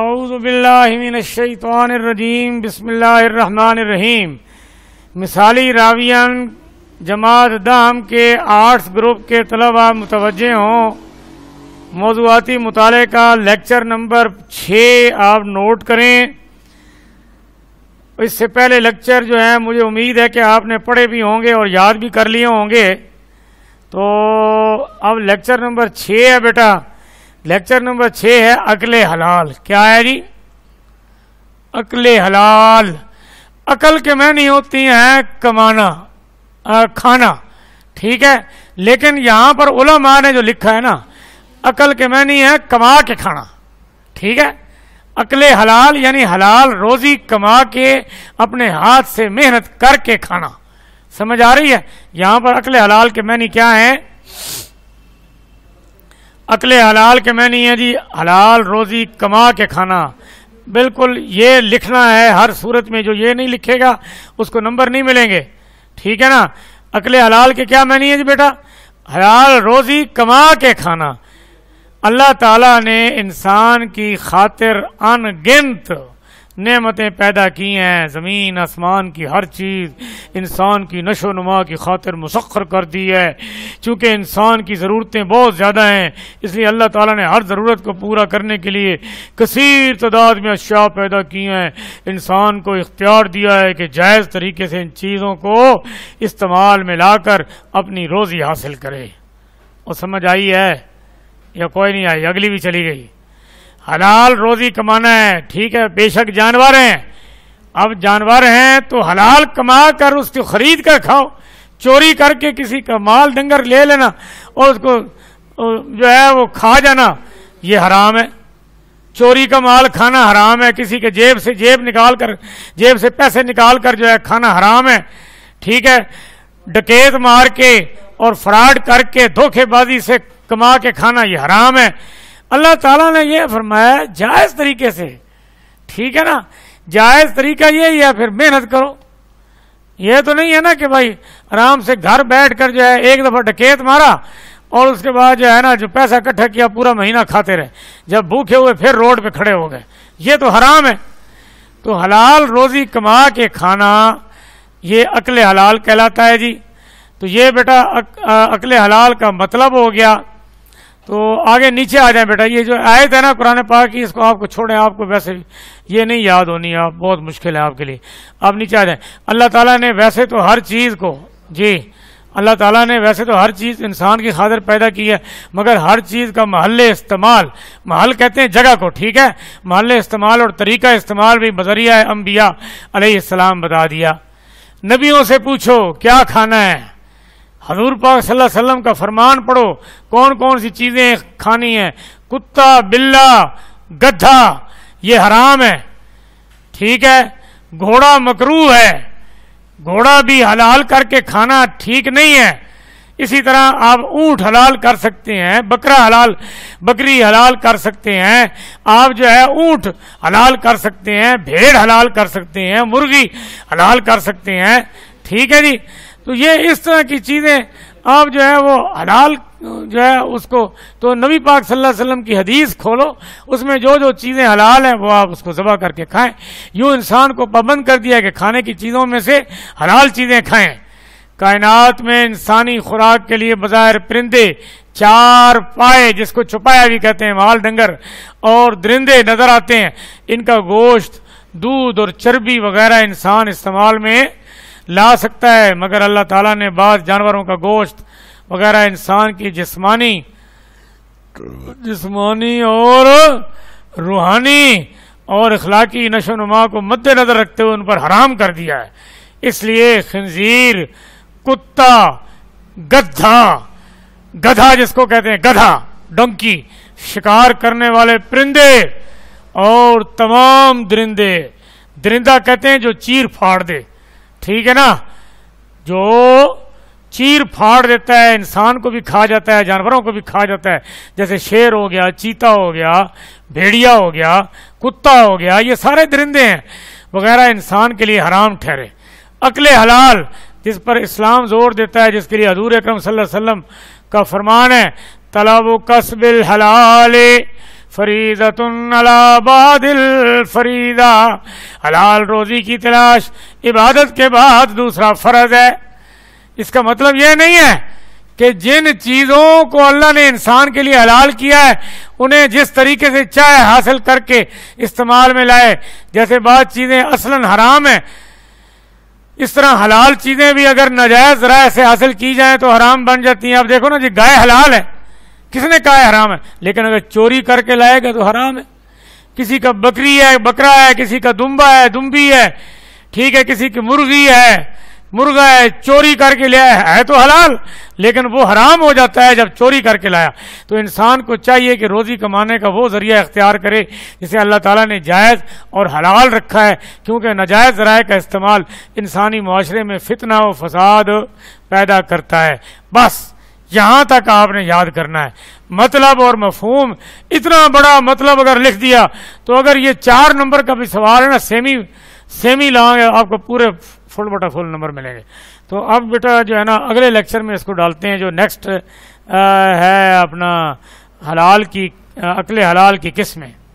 अउज़बिल्लिमिनशैतवानरजीम बिसमीम मिसाली रावियान जमात दाम के आर्ट्स ग्रुप के तलबा मुतवजह हों मौजूदी मुताले का लेक्चर नंबर छः आप नोट करें इससे पहले लेक्चर जो है मुझे उम्मीद है कि आपने पढ़े भी होंगे और याद भी कर लिए होंगे तो अब लेक्चर नंबर छः है बेटा लेक्चर नंबर छः है अकले हलाल क्या है जी अकले हलाल अकल के मैनी होती हैं कमाना आ, खाना ठीक है लेकिन यहाँ पर उलमा ने जो लिखा है ना अकल के मैनी है कमा के खाना ठीक है अकले हलाल यानी हलाल रोजी कमा के अपने हाथ से मेहनत करके खाना समझ आ रही है यहाँ पर अकले हलाल के मैनी क्या है अकल हलाल के मैं नहीं है जी हलाल रोज़ी कमा के खाना बिल्कुल ये लिखना है हर सूरत में जो ये नहीं लिखेगा उसको नंबर नहीं मिलेंगे ठीक है ना अकल हलाल के क्या मैं नहीं है जी बेटा हलाल रोज़ी कमा के खाना अल्लाह ताला ने इंसान की खातिर अनगिनत नेमतें पैदा की हैं ज़मीन आसमान की हर चीज़ इंसान की नशो नुमा की खातिर मुसखर कर दी है चूँकि इंसान की ज़रूरतें बहुत ज़्यादा हैं इसलिए अल्लाह ताला ने हर ज़रूरत को पूरा करने के लिए कसर तादाद में अशा पैदा किए हैं इंसान को इख्तियार दिया है कि जायज़ तरीके से इन चीज़ों को इस्तेमाल में लाकर अपनी रोज़ी हासिल करे और समझ आई है या कोई नहीं आई अगली भी चली गई हलाल रोज़ी कमाना है ठीक है बेशक जानवर हैं अब जानवर हैं तो हलाल कमा कर उसको खरीद कर खाओ चोरी करके किसी का माल डंगर ले लेना और उसको जो है वो खा जाना ये हराम है चोरी का माल खाना हराम है किसी के जेब से जेब निकाल कर जेब से पैसे निकाल कर जो है खाना हराम है ठीक है डकेत मार के और फ्रॉड करके धोखेबाजी से कमा के खाना ये हराम है अल्लाह ताला ने यह फरमाया जायज़ तरीके से ठीक है ना जायज़ तरीका यही है फिर मेहनत करो ये तो नहीं है ना कि भाई आराम से घर बैठ कर जो है एक दफा डकेत मारा और उसके बाद जो है ना जो पैसा इकट्ठा किया पूरा महीना खाते रहे जब भूखे हुए फिर रोड पे खड़े हो गए ये तो हराम है तो हलाल रोजी कमा के खाना ये अकल हलाल कहलाता है जी तो ये बेटा अक, अकल हलाल का मतलब हो गया तो आगे नीचे आ जाए बेटा ये जो आए थे ना कुरान पाक की इसको आपको छोड़ें आपको वैसे ये नहीं याद होनी आप बहुत मुश्किल है आपके लिए आप नीचे आ जाए अल्लाह ताला ने वैसे तो हर चीज़ को जी अल्लाह ताला ने वैसे तो हर चीज़ इंसान की खादर पैदा की है मगर हर चीज़ का महल इस्तेमाल महल कहते हैं जगह को ठीक है महल इस्तेमाल और तरीका इस्तेमाल भी बजरिया अम्बिया अलैहिस्सलाम बता दिया नबियों से पूछो क्या खाना है हजूर पाक सल्लल्लाहु अलैहि वसल्लम का फरमान पढ़ो कौन कौन सी चीज़ें खानी हैं कुत्ता बिल्ला गधा ये हराम है ठीक है घोड़ा मकरू है घोड़ा भी हलाल करके खाना ठीक नहीं है इसी तरह आप ऊँट हलाल कर सकते हैं बकरा हलाल बकरी हलाल कर सकते हैं आप जो है ऊंट हलाल कर सकते हैं भेड़ हलाल कर सकते हैं मुर्गी हलाल कर सकते हैं ठीक है जी तो ये इस तरह की चीज़ें आप जो है वो हलाल जो है उसको तो नबी पाक सल्लल्लाहु अलैहि वसल्लम की हदीस खोलो उसमें जो जो चीज़ें हलाल हैं वो आप उसको जबा करके खाएं यू इंसान को पाबंद कर दिया कि खाने की चीज़ों में से हलाल चीज़ें खाएं कायनात में इंसानी खुराक के लिए बाजायर परिंदे चार पाए जिसको छुपाया भी कहते हैं माल डंगर और दरिंदे नज़र आते हैं इनका गोश्त दूध और चर्बी वगैरह इंसान इस्तेमाल में ला सकता है मगर अल्लाह ताला ने बाद जानवरों का गोश्त वगैरह इंसान की जिस्मानी जिस्मानी और रूहानी और अखलाकी नशो नुमा को मद्देनजर रखते हुए उन पर हराम कर दिया है इसलिए खंजीर कुत्ता गधा गधा जिसको कहते हैं गधा डंकी शिकार करने वाले परिंदे और तमाम दरिंदे दरिंदा कहते हैं जो चीर फाड़ दे ठीक है ना जो चीर फाड़ देता है इंसान को भी खा जाता है जानवरों को भी खा जाता है जैसे शेर हो गया चीता हो गया भेड़िया हो गया कुत्ता हो गया ये सारे दरिंदे हैं वगैरह इंसान के लिए हराम ठहरे अकले हलाल जिस पर इस्लाम जोर देता है जिसके लिए हजूर अक्रम सल्लम का फरमान है तलब कसबिल हलाल फरीदतुन अलाबादिल फरीदा हलाल रोजी की तलाश इबादत के बाद दूसरा फर्ज है इसका मतलब यह नहीं है कि जिन चीज़ों को अल्लाह ने इंसान के लिए हलाल किया है उन्हें जिस तरीके से चाहे हासिल करके इस्तेमाल में लाए जैसे बात चीज़ें असलन हराम है इस तरह हलाल चीज़ें भी अगर नाजायज़ राय से हासिल की जाए तो हराम बन जाती हैं आप देखो ना जी गाय हलाल है किसने कहा है हराम है लेकिन अगर चोरी करके लाएगा तो हराम है किसी का बकरी है बकरा है किसी का दुम्बा है दुम्बी है ठीक है किसी की मुर्गी है मुर्गा है चोरी करके लिया है, है तो हलाल लेकिन वो हराम हो जाता है जब चोरी करके लाया तो इंसान को चाहिए कि रोज़ी कमाने का वो ज़रिया इख्तियार करे जिसे अल्लाह ताला ने जायज़ और हलाल रखा है क्योंकि नाजायज़ ज़राए का इस्तेमाल इंसानी माशरे में फितना व फसाद पैदा करता है बस यहां तक आपने याद करना है मतलब और मफहूम इतना बड़ा मतलब अगर लिख दिया तो अगर ये चार नंबर का भी सवाल है ना सेमी सेमी लॉन्ग है आपको पूरे फुल बटा फुल नंबर मिलेंगे तो अब बेटा जो है ना अगले लेक्चर में इसको डालते हैं जो नेक्स्ट है अपना हलाल की अकल हलाल की किस्में